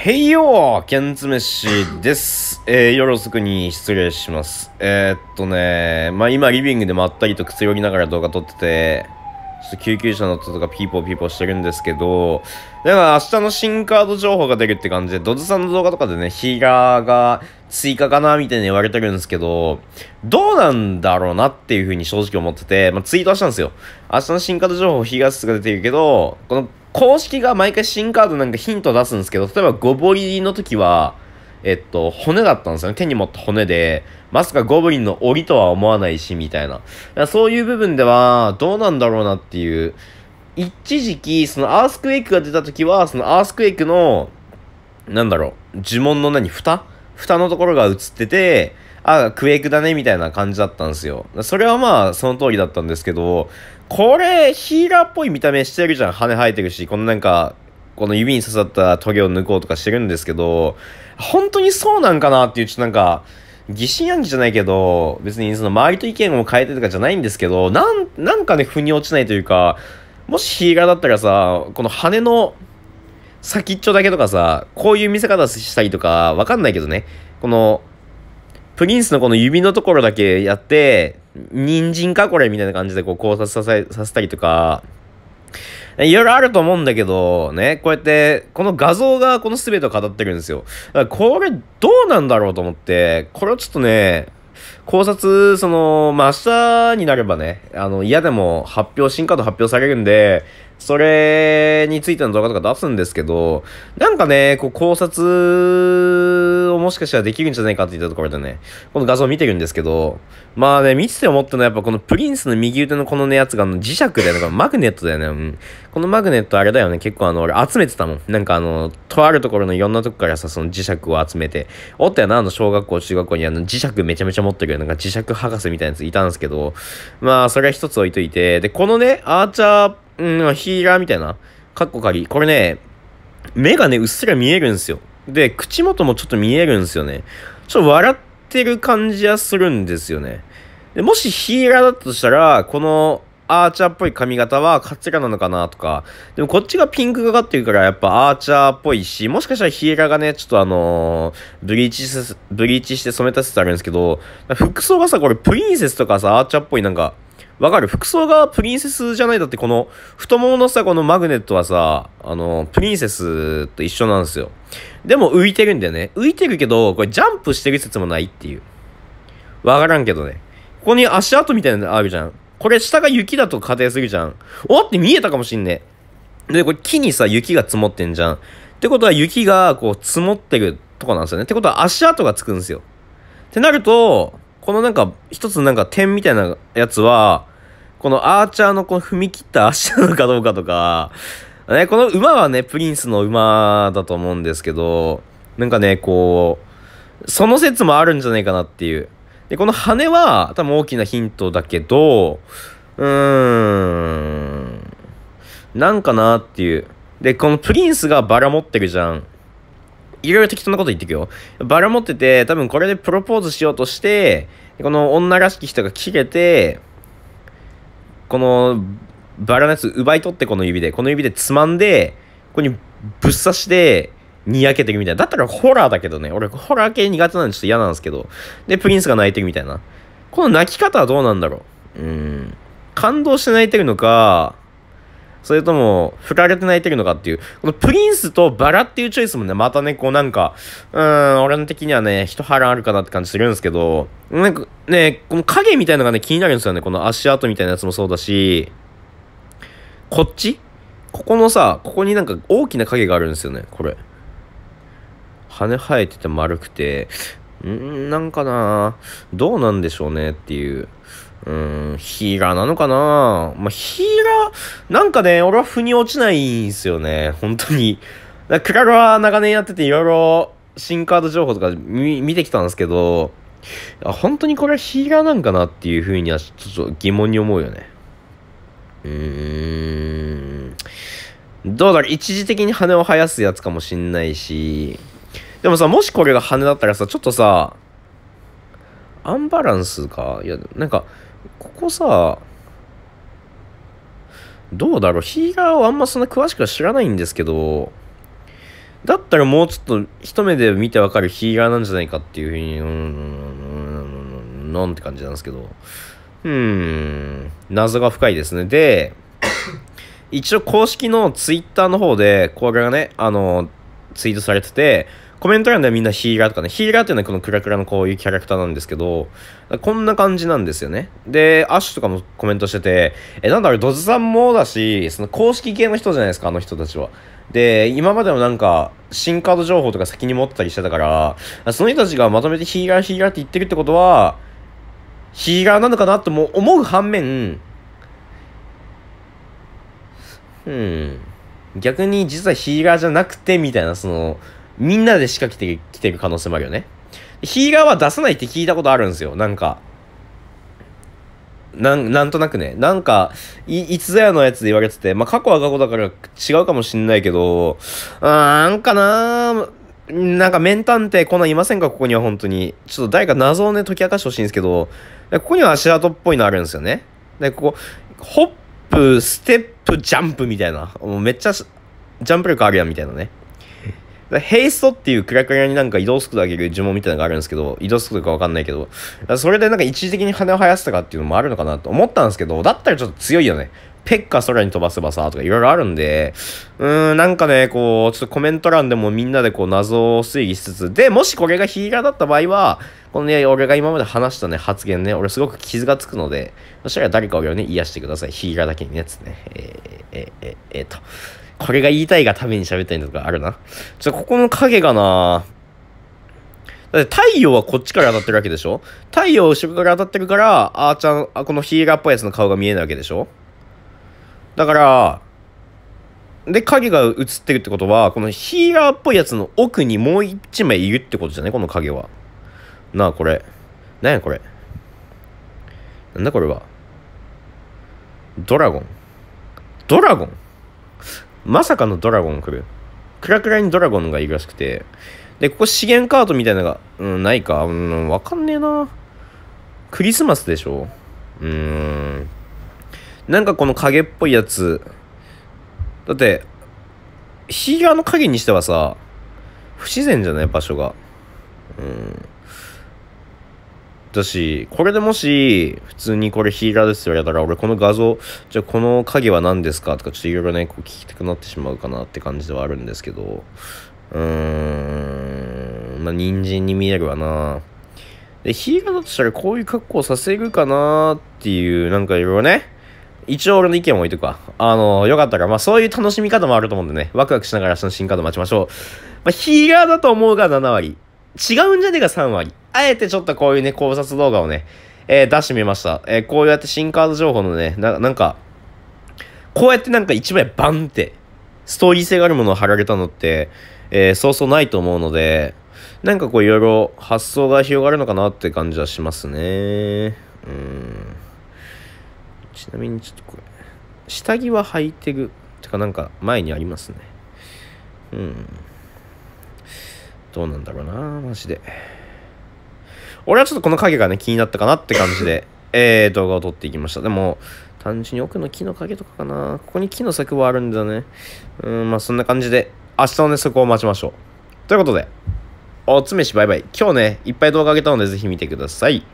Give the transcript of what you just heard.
へいよーケンツメシです。えー、夜遅くに失礼します。えー、っとね、まあ、今リビングでまったりとくつろぎながら動画撮ってて、ちょっと救急車の音とかピーポーピーポーしてるんですけど、だから明日の新カード情報が出るって感じで、ドズさんの動画とかでね、ヒーラーが追加かなみたいに言われてるんですけど、どうなんだろうなっていうふうに正直思ってて、まあ、ツイートはしたんですよ。明日の新カード情報、ヒーラー数が出てるけど、この公式が毎回新カードなんかヒント出すんですけど、例えばゴブリの時は、えっと、骨だったんですよね。手に持った骨で、まさかゴブリンの檻とは思わないし、みたいな。そういう部分では、どうなんだろうなっていう。一時期、そのアースクエイクが出た時は、そのアースクエイクの、なんだろう、呪文の何、蓋蓋のところが映ってて、あ、クエイクだね、みたいな感じだったんですよ。それはまあ、その通りだったんですけど、これ、ヒーラーっぽい見た目してるじゃん。羽生えてるし、このなんか、この指に刺さったトゲを抜こうとかしてるんですけど、本当にそうなんかなっていう、ちょっとなんか、疑心暗鬼じゃないけど、別にその周りと意見を変えてとかじゃないんですけど、なん、なんかね、腑に落ちないというか、もしヒーラーだったらさ、この羽の先っちょだけとかさ、こういう見せ方したりとか、わかんないけどね、この、プリンスのこの指のところだけやって、人参かこれみたいな感じでこう考察させ、させたりとか、いろいろあると思うんだけど、ね、こうやって、この画像がこの全てを語ってるんですよ。だからこれどうなんだろうと思って、これをちょっとね、考察、その、まあ、明日になればね、あの、嫌でも発表、新カード発表されるんで、それについての動画とか出すんですけど、なんかね、こう考察もしかしたらできるんじゃないかって言ったところでね、この画像見てるんですけど、まあね、見てて思ったのはやっぱこのプリンスの右腕のこのね、やつがあの磁石だよね、マグネットだよね、うん。このマグネットあれだよね、結構あの、俺集めてたもん。なんかあの、とあるところのいろんなとこからさ、その磁石を集めて、おったよな、あの小学校、中学校にあの磁石めちゃめちゃ持ってるよ、なんか磁石博士みたいなやついたんですけど、まあ、それは一つ置いといて、で、このね、アーチャー、うん、ヒーラーみたいな、カッコ仮、これね、目がね、うっすら見えるんですよ。で、口元もちょっと見えるんですよね。ちょっと笑ってる感じはするんですよね。でもしヒーラーだとしたら、このアーチャーっぽい髪型はカツラなのかなとか、でもこっちがピンクがかってるからやっぱアーチャーっぽいし、もしかしたらヒーラーがね、ちょっとあのー、ブリーチし、ブリーチして染めた説あるんですけど、服装がさ、これプリンセスとかさ、アーチャーっぽいなんか、わかる服装がプリンセスじゃないだってこの太もものさ、このマグネットはさ、あのプリンセスと一緒なんですよ。でも浮いてるんだよね。浮いてるけど、これジャンプしてる説もないっていう。わからんけどね。ここに足跡みたいなのあるじゃん。これ下が雪だと仮定するじゃん。おって見えたかもしんねえ。で、これ木にさ、雪が積もってんじゃん。ってことは雪がこう積もってるとこなんですよね。ってことは足跡がつくんですよ。ってなると、このなんか、一つなんか点みたいなやつは、このアーチャーのこの踏み切った足なのかどうかとか、ね、この馬はね、プリンスの馬だと思うんですけど、なんかね、こう、その説もあるんじゃないかなっていう。で、この羽は多分大きなヒントだけど、うーん、なんかなっていう。で、このプリンスがバラ持ってるじゃん。いろいろ適当なこと言ってくよ。バラ持ってて、多分これでプロポーズしようとして、この女らしき人が切れて、このバラのやつ奪い取ってこの指で、この指でつまんで、ここにぶっ刺して、にやけていくみたいな。だったらホラーだけどね。俺、ホラー系苦手なんでちょっと嫌なんですけど。で、プリンスが泣いてるみたいな。この泣き方はどうなんだろう。うん。感動して泣いてるのか、それとも、振られて泣いてるのかっていう。このプリンスとバラっていうチョイスもね、またね、こうなんか、うん、俺の的にはね、一波乱あるかなって感じするんですけど、なんかね、この影みたいのがね、気になるんですよね。この足跡みたいなやつもそうだし、こっちここのさ、ここになんか大きな影があるんですよね、これ。羽生えてて丸くて、んなんかなどうなんでしょうねっていう。うーん、ヒーラーなのかなまあ、ヒーラー、なんかね、俺は腑に落ちないんすよね、本当に。だクラロは長年やってていろいろ新カード情報とか見てきたんですけど、本当にこれはヒーラーなんかなっていうふうにはちょっと疑問に思うよね。うーん。どうだろう一時的に羽を生やすやつかもしんないし。でもさ、もしこれが羽だったらさ、ちょっとさ、アンバランスかいや、なんか、ここさ、どうだろうヒーラーをあんまそんな詳しくは知らないんですけど、だったらもうちょっと一目で見てわかるヒーラーなんじゃないかっていうふうに、うん、なんて感じなんですけど。うん、謎が深いですね。で、一応公式のツイッターの方で、これがね、あの、ツイートされてて、コメント欄ではみんなヒーラーとかね、ヒーラーっていうのはこのクラクラのこういうキャラクターなんですけど、こんな感じなんですよね。で、アッシュとかもコメントしてて、え、なんだろう、ドズさんもだし、その公式系の人じゃないですか、あの人たちは。で、今までもなんか、新カード情報とか先に持ってたりしてたから、その人たちがまとめてヒーラーヒーラーって言ってるってことは、日ーなのかなとも思う反面、うん、逆に実はヒーラーじゃなくて、みたいな、その、みんなでしか来てきてる可能性もあるよね。ヒーラーは出さないって聞いたことあるんですよ、なんか。なん、なんとなくね。なんか、い、いつぞやのやつで言われてて、まあ、過去は過去だから違うかもしんないけど、あーんかなー、なんか面探偵こんなんいませんかここには本当に。ちょっと誰か謎をね、解き明かしてほしいんですけど、ここには足跡っぽいのあるんですよね。で、ここ、ホップ、ステップ、ジャンプみたいな。もうめっちゃ、ジャンプ力あるやんみたいなね。ヘイストっていうクラクラになんか移動速度上げる呪文みたいなのがあるんですけど、移動速度かわかんないけど、それでなんか一時的に羽を生やすとかっていうのもあるのかなと思ったんですけど、だったらちょっと強いよね。ペッカ空に飛ばせばさ、とかいろいろあるんで、うーん、なんかね、こう、ちょっとコメント欄でもみんなでこう謎を推理しつつ、で、もしこれがヒーラーだった場合は、このね、俺が今まで話したね、発言ね、俺すごく傷がつくので、そしたら誰かをね、癒してください。ヒーラーだけにね、つね。えー、えー、えー、えー、と。これが言いたいがために喋ったりとかあるな。ちょ、ここの影がなだって太陽はこっちから当たってるわけでしょ太陽後ろから当たってるから、あーちゃん、あ、このヒーラーっぽいやつの顔が見えないわけでしょだから、で、影が映ってるってことは、このヒーラーっぽいやつの奥にもう一枚いるってことじゃねこの影は。なあ、これ。なんやこれ。なんだこれは。ドラゴン。ドラゴンまさかのドラゴン来る。クラクラにドラゴンがいるらしくて。で、ここ資源カードみたいなのが、うん、ないか。うん、わかんねえな。クリスマスでしょうーん。なんかこの影っぽいやつ。だって、ヒーラーの影にしてはさ、不自然じゃない場所が。うん。だし、これでもし、普通にこれヒーラーですよ、やだら、俺この画像、じゃあこの影は何ですかとか、ちょっといろいろね、こう聞きたくなってしまうかなって感じではあるんですけど、うーん、まあ、人参に見えるわな。で、ヒーラーだとしたらこういう格好をさせるかなっていう、なんかいろいろね、一応俺の意見を置いとくわ。あの、よかったら、まあそういう楽しみ方もあると思うんでね、ワクワクしながらその新カード待ちましょう。まあヒーラーだと思うが7割、違うんじゃねえか3割。あえてちょっとこういうね、考察動画をね、えー、出してみました。えー、こうやって新カード情報のね、ななんか、こうやってなんか一枚バンって、ストーリー性があるものを貼られたのって、えー、そうそうないと思うので、なんかこういろいろ発想が広がるのかなって感じはしますね。うん。ちなみにちょっとこれ、下着は履いてる。てかなんか前にありますね。うん。どうなんだろうな、マジで。俺はちょっとこの影がね、気になったかなって感じで、えー、動画を撮っていきました。でも、単純に奥の木の影とかかな。ここに木の柵はあるんだね。うん、まあそんな感じで、明日のね、そこを待ちましょう。ということで、おつめしバイバイ。今日ね、いっぱい動画あげたので、ぜひ見てください。